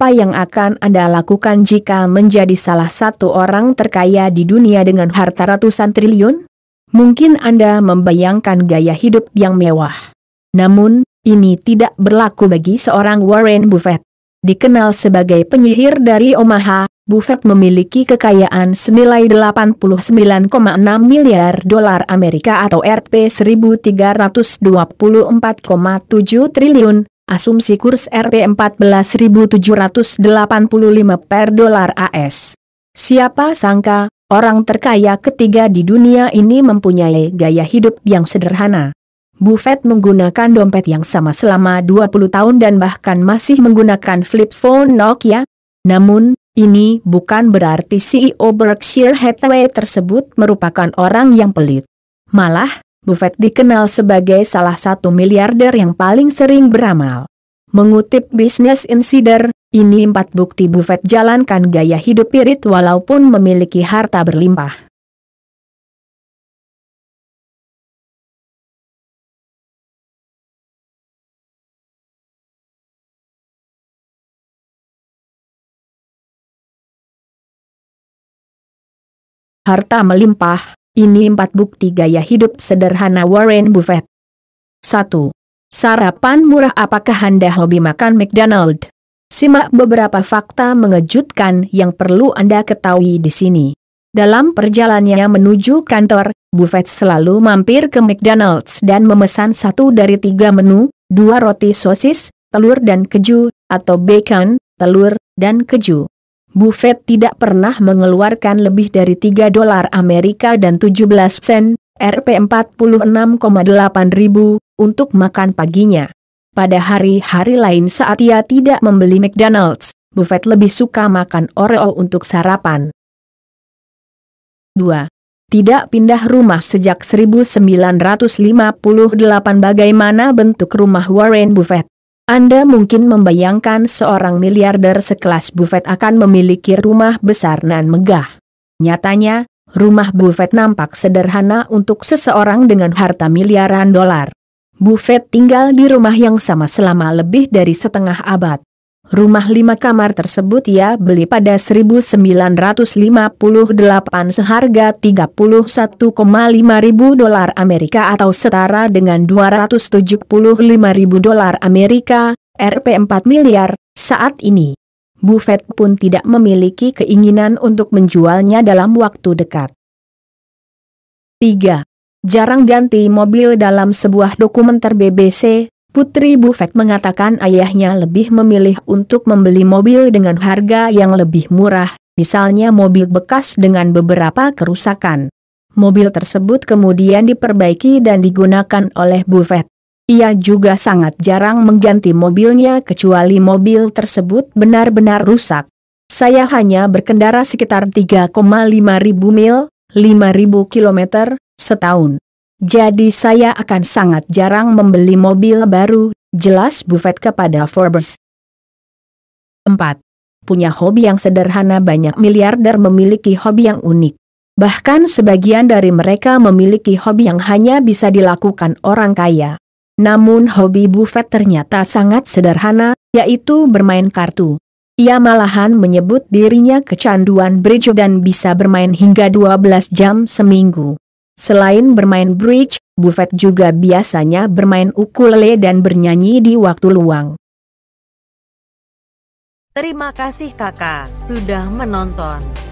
apa yang akan Anda lakukan jika menjadi salah satu orang terkaya di dunia dengan harta ratusan triliun? Mungkin Anda membayangkan gaya hidup yang mewah. Namun, ini tidak berlaku bagi seorang Warren Buffett. Dikenal sebagai penyihir dari Omaha, Buffett memiliki kekayaan senilai 89,6 miliar dolar Amerika atau Rp 1324,7 triliun, asumsi kurs Rp14.785 per dolar AS. Siapa sangka, orang terkaya ketiga di dunia ini mempunyai gaya hidup yang sederhana. Buffett menggunakan dompet yang sama selama 20 tahun dan bahkan masih menggunakan flip phone Nokia. Namun, ini bukan berarti CEO Berkshire Hathaway tersebut merupakan orang yang pelit. Malah, Buffett dikenal sebagai salah satu miliarder yang paling sering beramal. Mengutip Business Insider, ini empat bukti Buffett jalankan gaya hidup irit walaupun memiliki harta berlimpah. Harta melimpah, ini empat bukti gaya hidup sederhana Warren Buffett. 1. Sarapan murah apakah Anda hobi makan McDonald? Simak beberapa fakta mengejutkan yang perlu Anda ketahui di sini. Dalam perjalanannya menuju kantor, Buffett selalu mampir ke McDonald's dan memesan satu dari tiga menu, dua roti sosis, telur dan keju, atau bacon, telur, dan keju. Buffett tidak pernah mengeluarkan lebih dari 3 dolar Amerika dan 17 sen, Rp 46,8 ribu, untuk makan paginya. Pada hari-hari lain saat ia tidak membeli McDonald's, Buffett lebih suka makan Oreo untuk sarapan. 2. Tidak pindah rumah sejak 1958 bagaimana bentuk rumah Warren Buffett? Anda mungkin membayangkan seorang miliarder sekelas Buffett akan memiliki rumah besar dan megah. Nyatanya, rumah Buffett nampak sederhana untuk seseorang dengan harta miliaran dolar. Buffett tinggal di rumah yang sama selama lebih dari setengah abad. Rumah lima kamar tersebut ia beli pada 1958 seharga 31,5 ribu dolar Amerika atau setara dengan 275 ribu dolar Amerika, Rp 4 miliar, saat ini. Buffett pun tidak memiliki keinginan untuk menjualnya dalam waktu dekat. 3. Jarang ganti mobil dalam sebuah dokumenter BBC, Putri Buffett mengatakan ayahnya lebih memilih untuk membeli mobil dengan harga yang lebih murah, misalnya mobil bekas dengan beberapa kerusakan. Mobil tersebut kemudian diperbaiki dan digunakan oleh Buffett. Ia juga sangat jarang mengganti mobilnya kecuali mobil tersebut benar-benar rusak. Saya hanya berkendara sekitar 3,5 ribu mil, 5 ribu kilometer, setahun. Jadi saya akan sangat jarang membeli mobil baru, jelas Buffett kepada Forbes. 4. Punya hobi yang sederhana banyak miliarder memiliki hobi yang unik. Bahkan sebagian dari mereka memiliki hobi yang hanya bisa dilakukan orang kaya. Namun hobi Buffett ternyata sangat sederhana, yaitu bermain kartu. Ia malahan menyebut dirinya kecanduan bridge dan bisa bermain hingga 12 jam seminggu. Selain bermain bridge, Buffett juga biasanya bermain ukulele dan bernyanyi di waktu luang. Terima kasih kakak, sudah menonton.